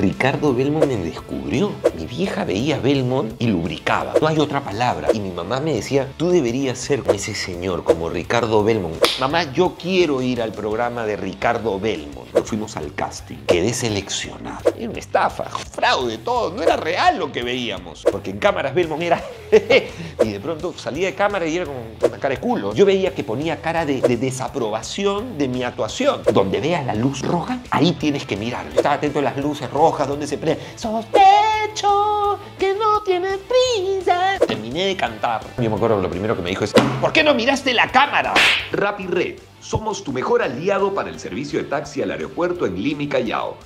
Ricardo Belmont me descubrió. Mi vieja veía Belmont y lubricaba. No hay otra palabra. Y mi mamá me decía, tú deberías ser ese señor, como Ricardo Belmont. Mamá, yo quiero ir al programa de Ricardo Belmont. Nos fuimos al casting. Quedé seleccionado. Era una estafa, fraude, todo. No era real lo que veíamos. Porque en cámaras Belmont era... y de pronto salía de cámara y era con una cara de culo. Yo veía que ponía cara de, desaprobación de mi actuación. Donde veas la luz roja, ahí tienes que mirar. Estaba atento a las luces rojas, donde se prende. Sospecho que no tienes prisa. Terminé de cantar. Yo me acuerdo lo primero que me dijo es, ¿por qué no miraste la cámara? Rap y red. Somos tu mejor aliado para el servicio de taxi al aeropuerto en Lima Callao.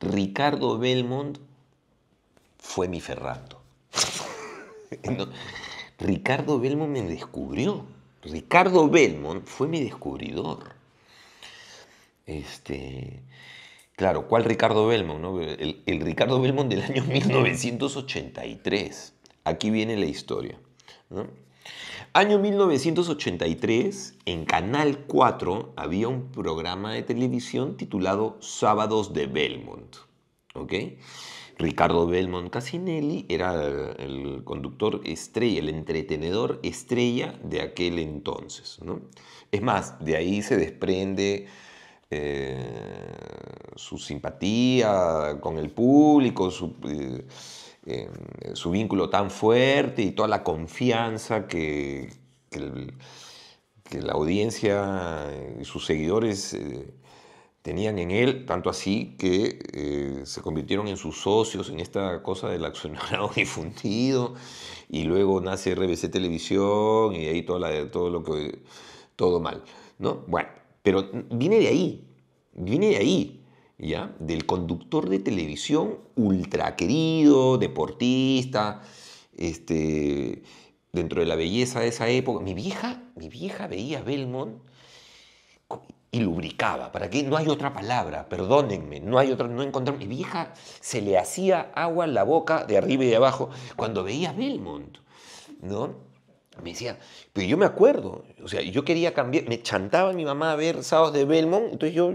Ricardo Belmont fue mi Ferrando. Ricardo Belmont me descubrió. Ricardo Belmont fue mi descubridor. Este, Claro, ¿cuál Ricardo Belmont? El, Ricardo Belmont del año 1983. Aquí viene la historia. Año 1983, en Canal 4 había un programa de televisión titulado Sábados de Belmont. ¿ok? Ricardo Belmont Casinelli era el conductor estrella, el entretenedor estrella de aquel entonces. Es más, de ahí se desprende eh, su simpatía con el público, eh, eh, su, vínculo tan fuerte y toda la confianza que, que, la audiencia eh, y sus seguidores tenían en él, tanto así que se convirtieron en sus socios en esta cosa del accionado difundido y luego nace RBC Televisión y ahí toda la, todo lo que todo mal, ¿no? Bueno, pero viene de ahí, viene de ahí. ¿ya? Del conductor de televisión ultra querido, deportista, este, dentro de la belleza de esa época. Mi vieja, mi vieja veía Belmont y lubricaba. ¿Para qué? No hay otra palabra, perdónenme, no hay otra, no Mi vieja se le hacía agua en la boca de arriba y de abajo cuando veía a Belmont, ¿no? Me decía, pero yo me acuerdo, o sea, yo quería cambiar, me chantaba mi mamá a ver sábados de Belmont, entonces yo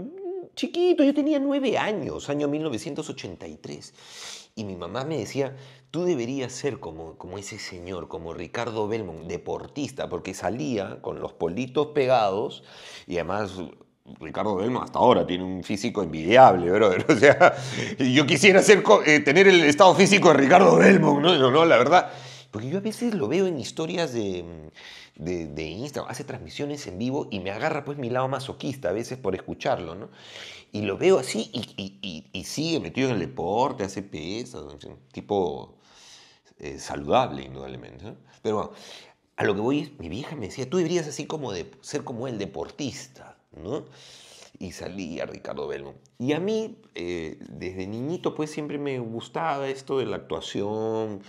chiquito, yo tenía nueve años, año 1983. Y mi mamá me decía, tú deberías ser como, como ese señor, como Ricardo Belmont, deportista, porque salía con los politos pegados y además Ricardo Belmont hasta ahora tiene un físico envidiable, brother. O sea, yo quisiera eh, tener el estado físico de Ricardo Belmont, No, ¿no? La verdad. Porque yo a veces lo veo en historias mm, de, de, Instagram, hace transmisiones en vivo y me agarra pues mi lado masoquista a veces por escucharlo, ¿no? Y lo veo así y, sigue metido en el deporte, hace pesas, tipo eh, saludable indudablemente, ¿no? Pero a lo que voy mi vieja me decía, tú deberías así como de ser como el deportista, ¿no? y salía Ricardo Belmo. Y a mí, eh, desde niñito, pues siempre me gustaba esto de la actuación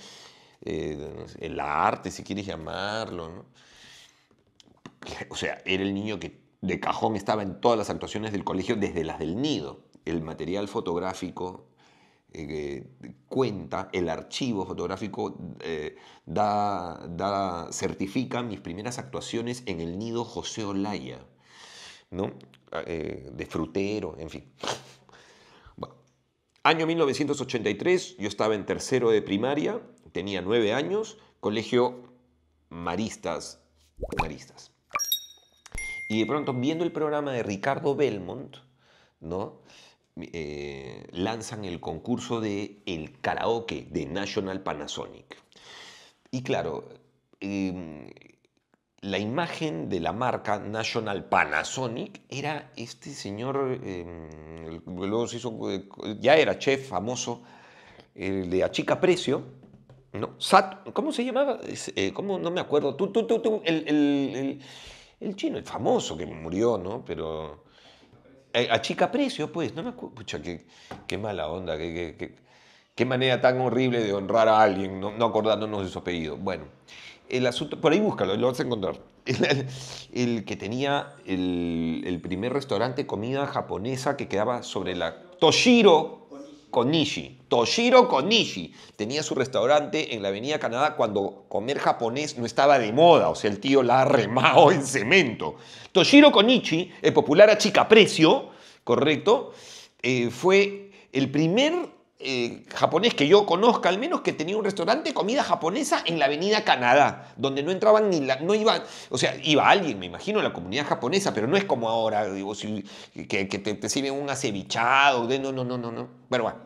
eh, el arte, si quieres llamarlo. O sea, era el niño que de cajón estaba en todas las actuaciones del colegio, desde las del nido. El material fotográfico eh, cuenta, el archivo fotográfico eh, da, certifica mis primeras actuaciones en el nido José Olaya, ¿no? Ah, de frutero, en fin. Año 1983, yo estaba en tercero de primaria tenía nueve años, colegio maristas, maristas. Y de pronto, viendo el programa de Ricardo Belmont, ¿no? Eh, lanzan el concurso de el karaoke de National Panasonic. Y claro, em, la imagen de la marca National Panasonic era este señor, em, eh, ya era chef famoso, el de Achica Precio, no, Sat, ¿cómo se llamaba? Eh, ¿cómo? No me acuerdo. el, chino, el famoso que murió, ¿no? Pero. Eh, a chica precio, pues, no me acuerdo. Pucha, qué, qué mala onda, qué, qué, manera tan horrible de honrar a alguien, no, no acordándonos de su apellido. Bueno, el asunto, por ahí búscalo, lo vas a encontrar. El, que tenía el, primer restaurante de comida japonesa que quedaba sobre la. Toshiro, Konishi, Toshiro Konishi, tenía su restaurante en la Avenida Canadá cuando comer japonés no estaba de moda, o sea, el tío la ha remado en cemento. Toshiro Konishi, el popular a chica precio, correcto, eh, fue el primer eh, japonés que yo conozca, al menos que tenía un restaurante de comida japonesa en la avenida Canadá, donde no entraban ni la, no iban, o sea, iba alguien, me imagino, la comunidad japonesa, pero no es como ahora, digo, que, te, sirven un acevichado, de, no, no, no, no, no. Pero bueno,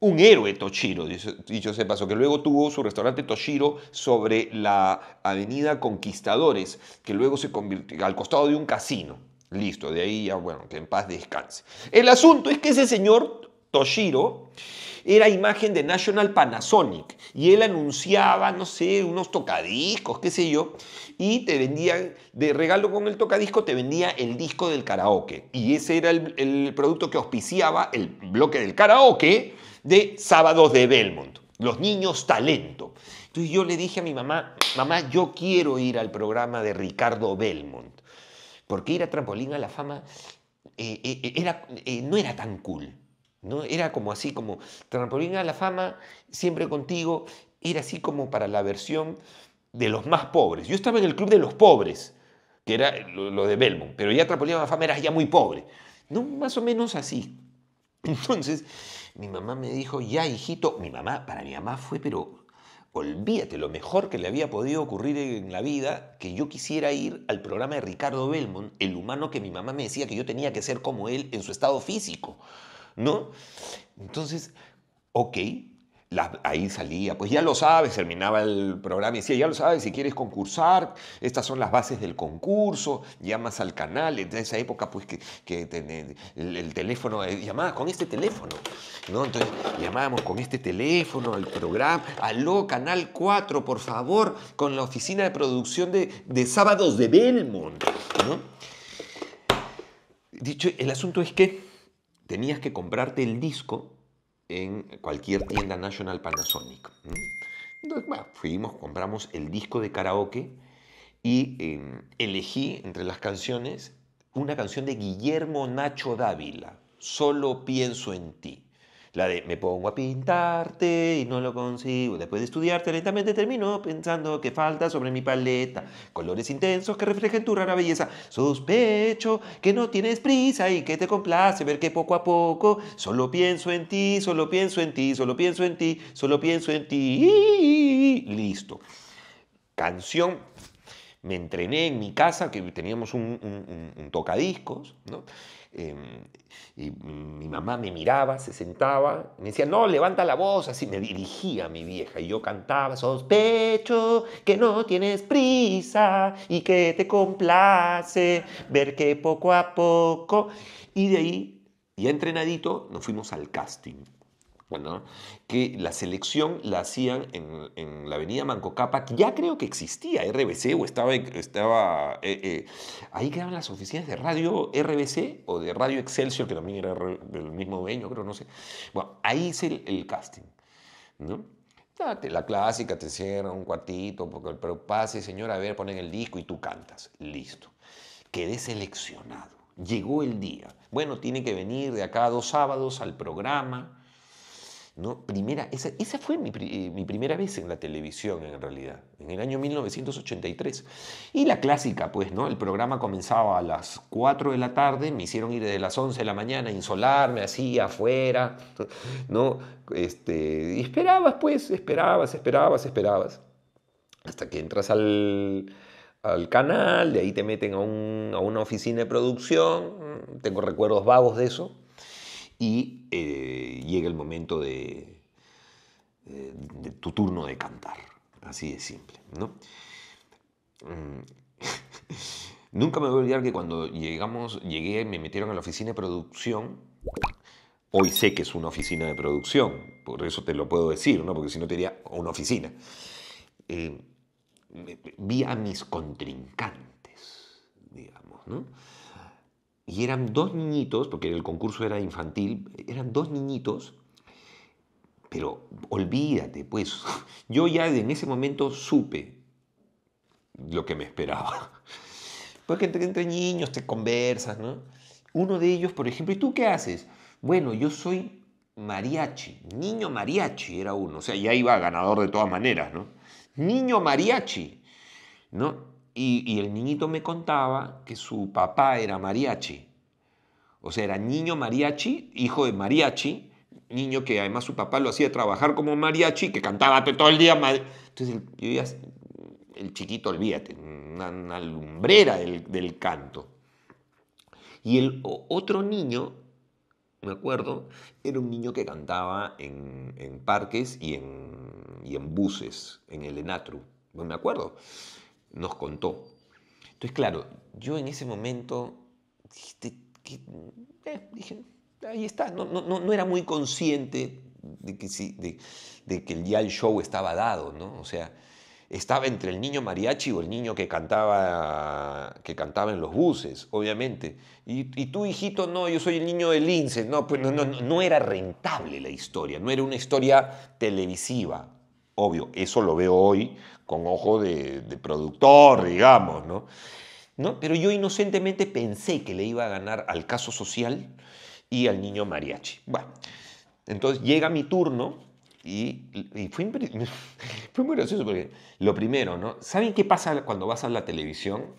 un héroe Toshiro, dicho se pasó, que luego tuvo su restaurante Toshiro sobre la avenida Conquistadores, que luego se convirtió al costado de un casino. Listo, de ahí ya, bueno, que en paz descanse. El asunto es que ese señor Toshiro era imagen de National Panasonic y él anunciaba, no sé, unos tocadiscos, qué sé yo, y te vendían, de regalo con el tocadisco, te vendía el disco del karaoke. Y ese era el, producto que auspiciaba el bloque del karaoke de Sábados de Belmont, los niños talento. Entonces yo le dije a mi mamá, mamá, yo quiero ir al programa de Ricardo Belmont, porque ir a Trampolín a la Fama eh, eh, era, eh, no era tan cool. Era como así, como trampolín a la fama, siempre contigo, era así como para la versión de los más pobres. Yo estaba en el club de los pobres, que era lo, de Belmont, pero ya trampolín a la fama era ya muy pobre. No, más o menos así. Entonces, mi mamá me dijo, ya hijito, mi mamá, para mi mamá fue, pero olvídate, lo mejor que le había podido ocurrir en la vida, que yo quisiera ir al programa de Ricardo Belmont, el humano que mi mamá me decía que yo tenía que ser como él en su estado físico. ¿no? Entonces, ok, ahí salía, pues ya lo sabes, terminaba el programa y decía, ya lo sabes, si quieres concursar, estas son las bases del concurso, llamas al canal, en esa época pues que, el, teléfono, eh, llamaba con este teléfono, ¿no? Entonces llamábamos con este teléfono al programa, aló, Canal 4, por favor, con la oficina de producción de, sábados de Belmont, Dicho, el asunto es que tenías que comprarte el disco en cualquier tienda National Panasonic. Entonces, fuimos, compramos el disco de karaoke y em, elegí entre las canciones una canción de Guillermo Nacho Dávila, Solo pienso en ti. La de me pongo a pintarte y no lo consigo. Después de estudiarte lentamente termino pensando que falta sobre mi paleta. Colores intensos que reflejen tu rara belleza. Sospecho que no tienes prisa y que te complace ver que poco a poco solo pienso en ti, solo pienso en ti, solo pienso en ti, solo pienso en ti. Listo. Canción me entrené en mi casa, que teníamos un, un tocadiscos, ¿no? Em, y mi mamá me miraba, se sentaba, me decía, no, levanta la voz, así me dirigía mi vieja y yo cantaba, sospecho que no tienes prisa y que te complace ver que poco a poco. Y de ahí, ya entrenadito, nos fuimos al casting. Pues, que la selección la hacían en, la avenida Manco que ya creo que existía RBC o estaba, estaba eh, eh, ahí quedaban las oficinas de radio RBC o de Radio Excelsior, que también era del mismo dueño, creo, no sé. Bueno, ahí hice el, casting, ¿no? La clásica, te cierran un cuartito, porque, pero pase, señor, a ver, ponen el disco y tú cantas. Listo. Quedé seleccionado. Llegó el día. Bueno, tiene que venir de acá dos sábados al programa ¿no? Primera, esa, fue eh, mi, primera vez en la televisión, en realidad, en el año 1983. Y la clásica, pues, ¿no? El programa comenzaba a las 4 de la tarde, me hicieron ir de las 11 de la mañana a insolarme así afuera, ¿no? Este, y esperabas, pues, esperabas, esperabas, esperabas. Hasta que entras al, canal, de ahí te meten a, a una oficina de producción, tengo recuerdos vagos de eso y eh, llega el momento eh, de, tu turno de cantar. Así de simple, ¿no? Mm. Nunca me voy a olvidar que cuando llegamos, llegué, me metieron a la oficina de producción. Hoy sé que es una oficina de producción, por eso te lo puedo decir, ¿no? Porque si no te diría una oficina. Eh, vi a mis contrincantes, digamos, ¿no? y eran dos niñitos, porque el concurso era infantil, eran dos niñitos, pero olvídate, pues yo ya en ese momento supe lo que me esperaba. Porque entre, entre niños te conversas, ¿no? Uno de ellos, por ejemplo, ¿y tú qué haces? Bueno, yo soy mariachi, niño mariachi era uno, o sea, ya iba ganador de todas maneras, ¿no? Niño mariachi, ¿no? Y, el niñito me contaba que su papá era mariachi. O sea, era niño mariachi, hijo de mariachi, niño que además su papá lo hacía trabajar como mariachi, que cantaba todo el día. Entonces, el, yo ya, el chiquito, olvídate, una, lumbrera del, canto. Y el otro niño, me acuerdo, era un niño que cantaba en, parques y en, y en buses, en el Enatru. No me acuerdo nos contó. Entonces, claro, yo en ese momento eh, dije, ahí está, no, era muy consciente de que, sí, de, de ya el show estaba dado, ¿no? O sea, estaba entre el niño mariachi o el niño que cantaba, que cantaba en los buses, obviamente. Y, tú, hijito, no, yo soy el niño del lince. No, pues no, no, no, era rentable la historia, no era una historia televisiva. Obvio, eso lo veo hoy con ojo de, productor, digamos, ¿no? ¿no? Pero yo inocentemente pensé que le iba a ganar al caso social y al niño mariachi. Bueno, entonces llega mi turno y, fue, muy gracioso porque lo primero, ¿no? ¿Saben qué pasa cuando vas a la televisión?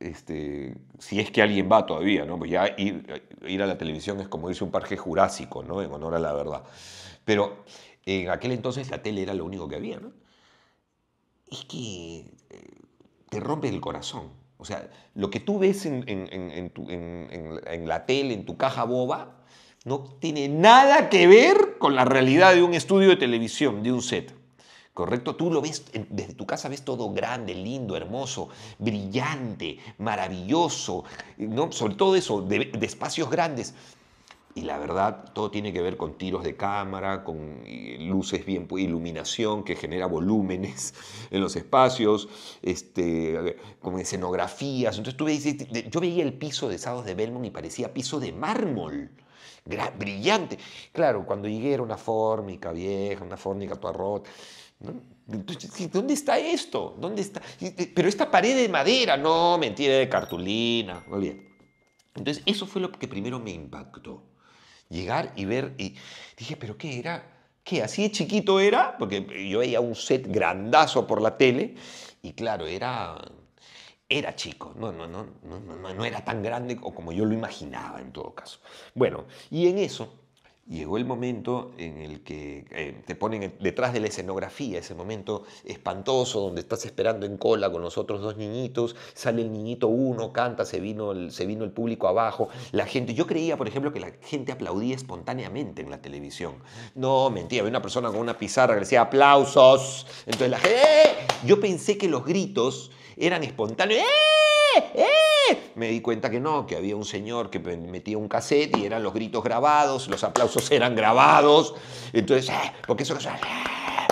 Este, si es que alguien va todavía, ¿no? Pues ya ir, a la televisión es como irse un parque jurásico, ¿no? En honor a la verdad. Pero en aquel entonces la tele era lo único que había, ¿no? Es que eh, te rompe el corazón. O sea, lo que tú ves en, la tele, en tu caja boba, no tiene nada que ver con la realidad de un estudio de televisión, de un set. ¿Correcto? Tú lo ves, desde tu casa ves todo grande, lindo, hermoso, brillante, maravilloso, ¿no? sobre todo eso, de espacios grandes y la verdad todo tiene que ver con tiros de cámara, con luces bien, iluminación que genera volúmenes en los espacios, este, con escenografías. Entonces tú este, yo veía el piso de Sados de Belmont y parecía piso de mármol. Brillante. Claro, cuando llegué era una fórmica vieja, una fórmica toda rota. ¿Dónde está esto? ¿Dónde está? Eh, pero esta pared de madera, no, mentira, de cartulina. bien. Entonces, eso fue lo que primero me impactó llegar y ver. Y dije, ¿pero qué era? ¿Qué? ¿Así de chiquito era? Porque yo veía un set grandazo por la tele y claro, era, era chico, no, no, no, no, no, no era tan grande como yo lo imaginaba en todo caso. Bueno, y en eso Llegó el momento en el que eh, te ponen detrás de la escenografía, ese momento espantoso donde estás esperando en cola con los otros dos niñitos, sale el niñito uno, canta, se vino el, se vino el público abajo, la gente, yo creía por ejemplo que la gente aplaudía espontáneamente en la televisión. No, mentira, había una persona con una pizarra que decía aplausos, entonces la gente, ¡eh! yo pensé que los gritos eran espontáneos, ¡Eh! ¡Eh! Me di cuenta que no, que había un señor que metía un cassette y eran los gritos grabados, los aplausos eran grabados. Entonces, ah, porque eso... Ah,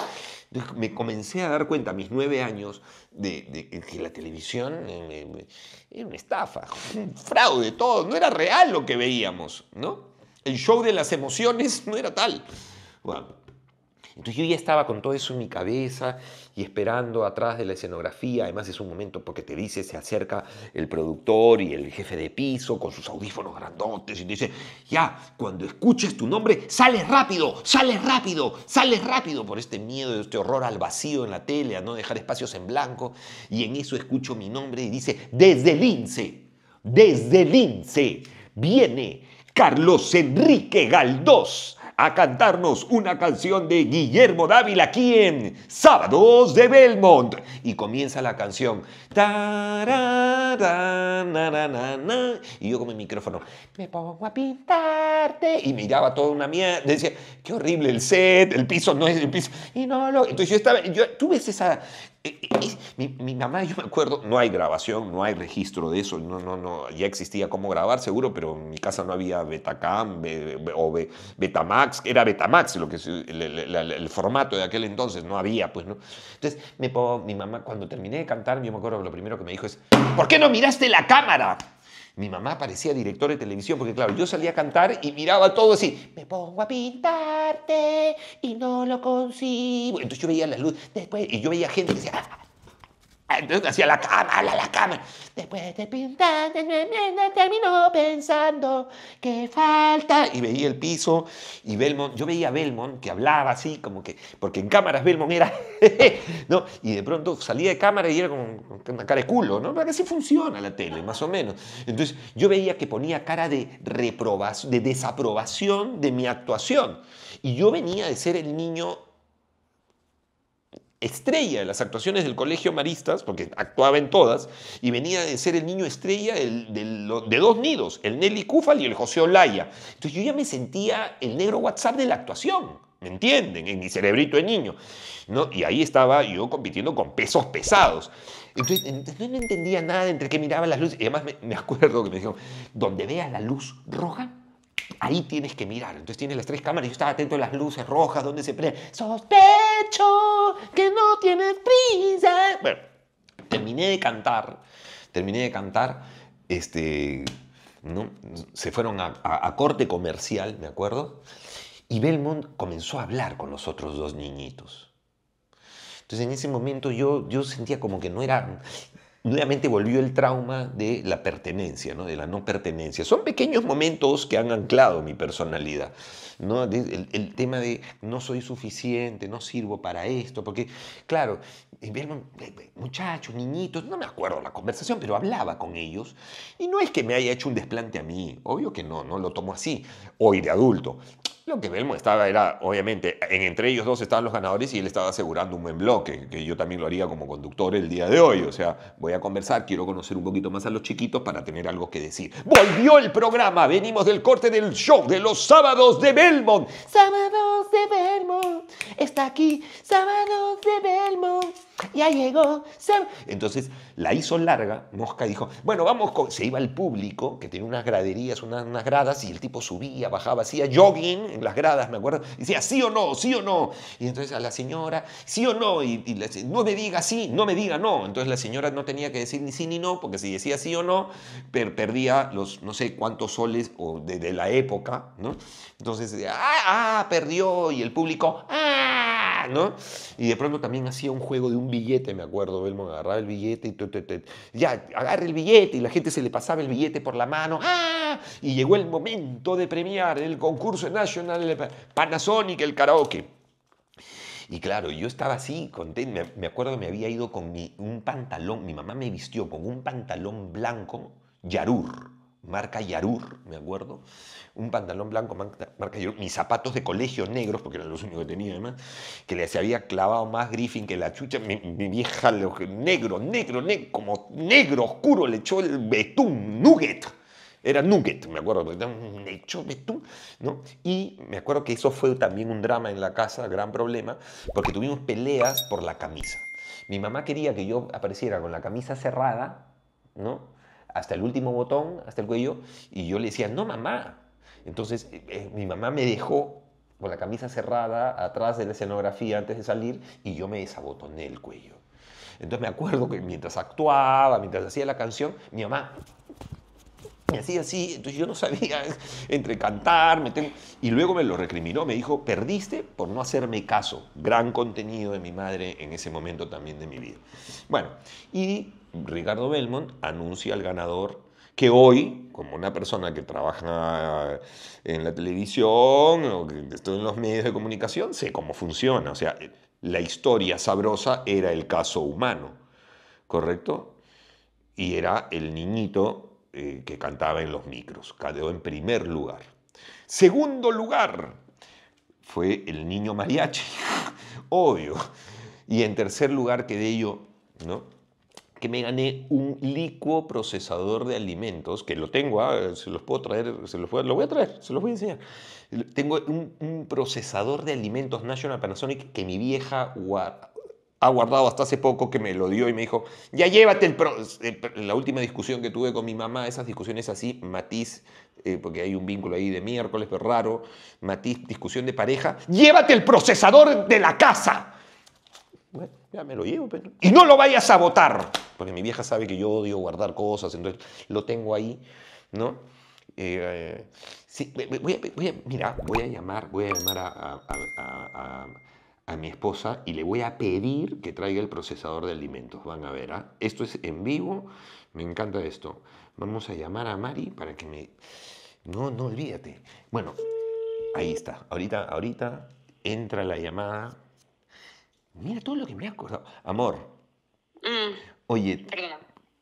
me comencé a dar cuenta a mis nueve años de, que la televisión eh, era una estafa, un fraude, todo, no era real lo que veíamos, ¿no? El show de las emociones no era tal. Entonces yo ya estaba con todo eso en mi cabeza y esperando atrás de la escenografía. Además es un momento porque te dice, se acerca el productor y el jefe de piso con sus audífonos grandotes y te dice, ya, cuando escuches tu nombre, sales rápido, sales rápido, sales rápido por este miedo, este horror al vacío en la tele, a no dejar espacios en blanco. Y en eso escucho mi nombre y dice, desde Lince, desde Lince, viene Carlos Enrique Galdós a cantarnos una canción de Guillermo Dávila aquí en Sábados de Belmont. Y comienza la canción. Y yo con mi micrófono, me pongo a pintarte. Y miraba toda una mía. Decía, qué horrible el set, el piso no es el piso. Y no lo. Entonces yo estaba. Yo, Tú esa mi, mi, mamá, yo me acuerdo, no hay grabación, no hay registro de eso, no, no, no, ya existía cómo grabar seguro, pero en mi casa no había Betacam o Betamax, era Betamax lo que el, formato de aquel entonces, no había, pues no. Entonces, me, mi mamá, cuando terminé de cantar, yo me acuerdo lo primero que me dijo es, ¿por qué no miraste la cámara? Mi mamá parecía director de televisión porque, claro, yo salía a cantar y miraba todo así. Me pongo a pintarte y no lo consigo. Entonces yo veía la luz después y yo veía gente que decía... Ah, ah, Ah, entonces hacía la cámara, la, la cama. Después de pintar, terminó pensando que falta. Y veía el piso y Belmont, yo veía a Belmont que hablaba así, como que, porque en cámaras Belmont era, ¿no? Y de pronto salía de cámara y era con una cara de culo, ¿no? así funciona la tele, más o menos. Entonces yo veía que ponía cara de de desaprobación de mi actuación. Y yo venía de ser el niño estrella de las actuaciones del Colegio Maristas, porque actuaba en todas, y venía de ser el niño estrella de dos nidos, el Nelly Cúfal y el José Olaya. Entonces yo ya me sentía el negro WhatsApp de la actuación, ¿me entienden? En mi cerebrito de niño. ¿no? Y ahí estaba yo compitiendo con pesos pesados. Entonces, no entendía nada entre qué miraba las luces. Y además me, acuerdo que me dijeron, donde veas la luz roja, Ahí tienes que mirar. Entonces tienes las tres cámaras. Yo estaba atento a las luces rojas, donde se prende. Sospecho que no tienes prisa. Bueno, terminé de cantar. Terminé de cantar. Este, ¿no? Se fueron a, corte comercial, me acuerdo. Y Belmont comenzó a hablar con los otros dos niñitos. Entonces en ese momento yo, yo sentía como que no era, nuevamente volvió el trauma de la pertenencia, ¿no? de la no pertenencia. Son pequeños momentos que han anclado mi personalidad. ¿no? El, el tema de no soy suficiente, no sirvo para esto, porque claro, muchachos, niñitos, no me acuerdo la conversación, pero hablaba con ellos y no es que me haya hecho un desplante a mí, obvio que no, no lo tomo así, hoy de adulto, lo que Belmont estaba era, obviamente, entre ellos dos estaban los ganadores y él estaba asegurando un buen bloque, que yo también lo haría como conductor el día de hoy. O sea, voy a conversar, quiero conocer un poquito más a los chiquitos para tener algo que decir. Volvió el programa, venimos del corte del show de los sábados de Belmont. Sábados de Belmont, está aquí, sábados de Belmont ya llegó. Entonces la hizo larga, Mosca dijo, bueno, vamos, con... se iba al público, que tenía unas graderías, unas, gradas, y el tipo subía, bajaba, hacía jogging en las gradas, me acuerdo, y decía, sí o no, sí o no. Y entonces a la señora, sí o no, y, no me diga sí, no me diga no. Entonces la señora no tenía que decir ni sí ni no, porque si decía sí o no, perdía los no sé cuántos soles o de, de la época, ¿no? Entonces, ah, ah, perdió, y el público, ah, ¿no? Y de pronto también hacía un juego de un billete, me acuerdo, Belmont agarraba el billete y ya, agarra el billete y la gente se le pasaba el billete por la mano. ¡ah! Y llegó el momento de premiar el concurso nacional Panasonic, el karaoke. Y claro, yo estaba así, contento. Me acuerdo, me había ido con un pantalón, mi mamá me vistió con un pantalón blanco, yarur marca Yarur, me acuerdo, un pantalón blanco marca Yarur, mis zapatos de colegio negros, porque eran los únicos que tenía además, que se había clavado más Griffin que la chucha, mi, vieja, negro, negro, negro, como negro oscuro, le echó el betún, nugget. Era Nugget, me acuerdo, le echó betún, ¿no? Y me acuerdo que eso fue también un drama en la casa, gran problema, porque tuvimos peleas por la camisa. Mi mamá quería que yo apareciera con la camisa cerrada, ¿no? hasta el último botón, hasta el cuello, y yo le decía, no mamá. Entonces eh, eh, mi mamá me dejó con la camisa cerrada atrás de la escenografía antes de salir y yo me desabotoné el cuello. Entonces me acuerdo que mientras actuaba, mientras hacía la canción, mi mamá me hacía así, entonces yo no sabía entre cantar, y luego me lo recriminó, me dijo, perdiste por no hacerme caso, gran contenido de mi madre en ese momento también de mi vida. Bueno, y Ricardo Belmont anuncia al ganador que hoy, como una persona que trabaja en la televisión o que estuvo en los medios de comunicación, sé cómo funciona. O sea, la historia sabrosa era el caso humano, ¿correcto? Y era el niñito eh, que cantaba en los micros, quedó en primer lugar. Segundo lugar fue el niño mariachi, obvio. Y en tercer lugar quedé yo, ¿no? que me gané un licuo procesador de alimentos, que lo tengo, ah, se los puedo traer, se los voy, lo voy a traer, se los voy a enseñar. Tengo un, procesador de alimentos National Panasonic que mi vieja ha guardado hasta hace poco, que me lo dio y me dijo, ya llévate el... Pro eh, la última discusión que tuve con mi mamá, esas discusiones así, matiz, eh, porque hay un vínculo ahí de miércoles, pero raro, matiz, discusión de pareja, llévate el procesador de la casa. Ya me lo llevo, pero... Y no lo vayas a votar, porque mi vieja sabe que yo odio guardar cosas, entonces lo tengo ahí, ¿no? Eh, sí, voy a, mira, voy a llamar, voy a, llamar a, mi esposa y le voy a pedir que traiga el procesador de alimentos. Van a ver, ¿ah? esto es en vivo, me encanta esto. Vamos a llamar a Mari para que me... No, no olvídate. Bueno, ahí está. Ahorita, ahorita entra la llamada. Mira todo lo que me ha acordado. Amor. Mm. Oye,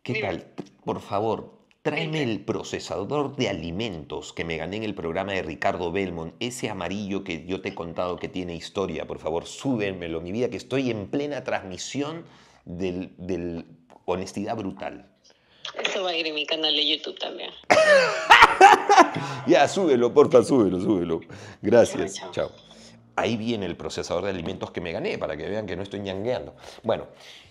¿qué tal? Por favor, tráeme el procesador de alimentos que me gané en el programa de Ricardo Belmont. Ese amarillo que yo te he contado que tiene historia. Por favor, súbenmelo, mi vida, que estoy en plena transmisión del, Honestidad Brutal. Eso va a ir en mi canal de YouTube también. ya, súbelo, porfa, súbelo, súbelo. Gracias. chao. Ahí viene el procesador de alimentos que me gané, para que vean que no estoy ñangueando. Bueno,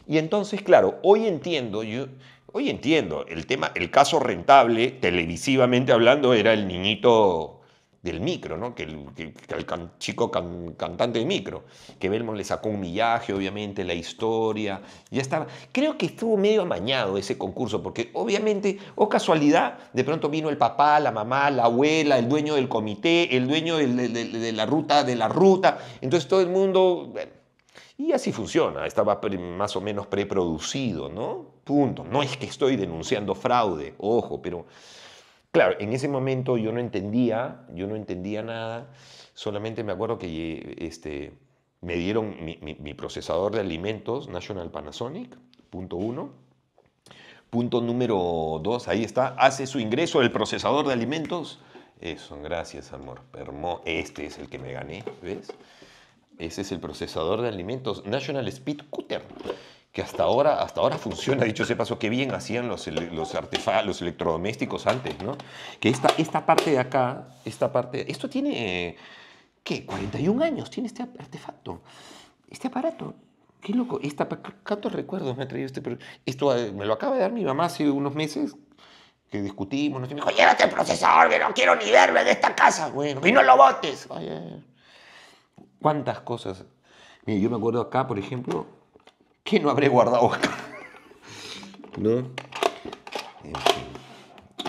y entonces, claro, hoy entiendo, yo, hoy entiendo, el tema, el caso rentable, televisivamente hablando, era el niñito del micro, ¿no? que el, chico cantante del micro, que Belmont le sacó un millaje, obviamente, la historia, ya estaba. Creo que estuvo medio amañado ese concurso, porque obviamente, o casualidad, de pronto vino el papá, la mamá, la abuela, el dueño del comité, el dueño de, la ruta, de la ruta, entonces todo el mundo... y así funciona, estaba más o menos preproducido, ¿no? Punto. No es que estoy denunciando fraude, ojo, pero Claro, en ese momento yo no entendía, yo no entendía nada, solamente me acuerdo que este, me dieron mi, procesador de alimentos National Panasonic, punto uno. Punto número dos, ahí está, hace su ingreso el procesador de alimentos. Eso, gracias amor, este es el que me gané, ¿ves? Ese es el procesador de alimentos National Speed Cutter que hasta ahora, hasta ahora funciona, dicho se paso, qué bien hacían los, los los electrodomésticos antes, ¿no? Que esta, esta parte de acá, esta parte, esto tiene, ¿qué? 41 años tiene este artefacto, este aparato. Qué loco, esta, ¿cuántos recuerdos me ha traído este? Pero esto eh, me lo acaba de dar mi mamá hace unos meses, que discutimos, no me dijo, llévate el procesador, que no quiero ni verme de esta casa, bueno, y no lo botes. Cuántas cosas. yo me acuerdo acá, por ejemplo, no habré guardado acá? ¿No?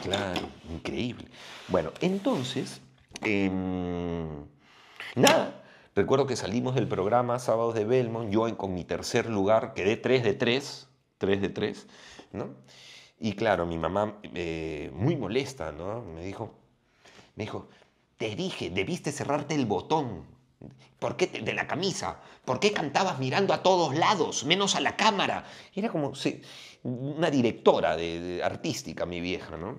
claro, increíble. Bueno, entonces, em, nada, Recuerdo que salimos del programa Sábados de Belmont, yo con mi tercer lugar quedé 3 de 3, 3 de 3, ¿no? Y claro, mi mamá, eh, muy molesta, ¿no? Me dijo, me dijo, te dije, debiste cerrarte el botón. ¿Por qué de la camisa? ¿Por qué cantabas mirando a todos lados, menos a la cámara? Era como una directora de, artística, mi vieja, ¿no?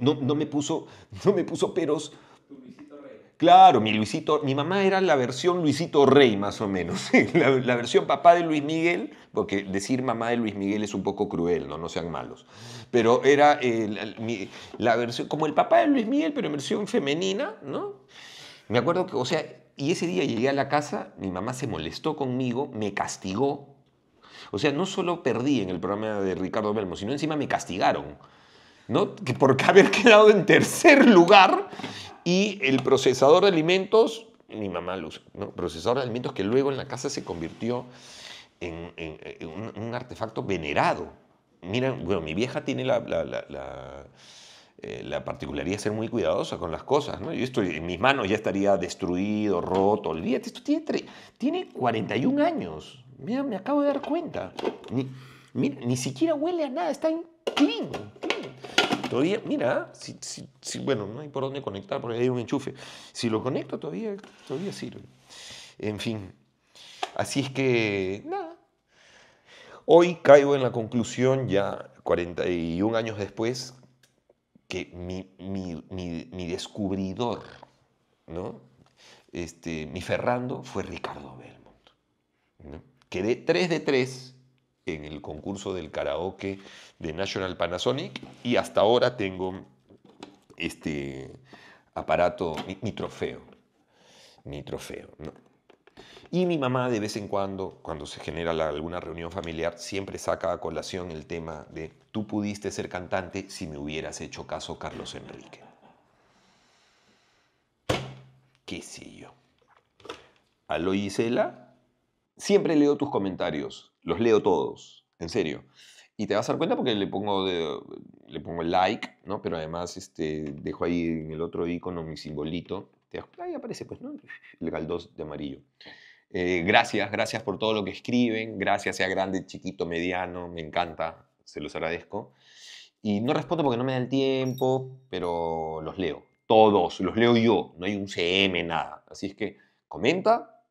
No, no, me puso, no me puso peros. Luisito Rey. Claro, mi Luisito, mi mamá era la versión Luisito Rey, más o menos. La, versión papá de Luis Miguel, porque decir mamá de Luis Miguel es un poco cruel, no, no sean malos. Pero era eh, la versión, como el papá de Luis Miguel, pero en versión femenina, ¿no? Me acuerdo que, o sea, y ese día llegué a la casa, mi mamá se molestó conmigo, me castigó. O sea, no solo perdí en el programa de Ricardo Belmo, sino encima me castigaron. ¿no? Que haber quedado en tercer lugar y el procesador de alimentos, mi mamá lo usó, ¿no? procesador de alimentos que luego en la casa se convirtió en, un, artefacto venerado. Mira, bueno, mi vieja tiene la, la eh, la particularidad es ser muy cuidadosa con las cosas, ¿no? Yo esto en mis manos ya estaría destruido, roto, olvídate, esto tiene, tiene 41 años, mira, me acabo de dar cuenta, ni, siquiera huele a nada, está en clean, Todavía, mira, si, bueno, no hay por dónde conectar porque hay un enchufe, si lo conecto todavía, todavía sirve, en fin, así es que, nada. Hoy caigo en la conclusión, ya 41 años después, que mi, descubridor, ¿no? Este, mi Ferrando fue Ricardo Belmont. Quedé 3 de 3 en el concurso del karaoke de National Panasonic y hasta ahora tengo este aparato, mi, mi trofeo. Mi trofeo. ¿no? Y mi mamá de vez en cuando, cuando se genera alguna reunión familiar, siempre saca a colación el tema de tú pudiste ser cantante si me hubieras hecho caso Carlos Enrique. ¿Qué sé yo? y Gisela, siempre leo tus comentarios, los leo todos, en serio. Y te vas a dar cuenta porque le pongo, de, le pongo like, ¿no? Pero además este, dejo ahí en el otro icono mi simbolito. ahí aparece, pues, ¿no? El galdós de amarillo. Eh, gracias, gracias por todo lo que escriben, gracias, sea grande, chiquito, mediano, me encanta, se los agradezco. Y no respondo porque no me da el tiempo, pero los leo, todos, los leo yo, no hay un CM, nada. Así es que comenta,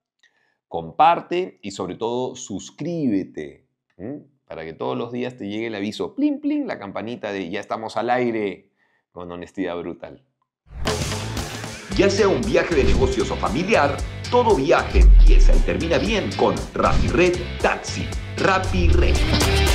comparte y sobre todo suscríbete. Para que todos los días te llegue el aviso, plin, plin, la campanita de ya estamos al aire con honestidad brutal. Ya sea un viaje de negocios o familiar, todo viaje empieza y termina bien con RapiRed Taxi. RapiRed.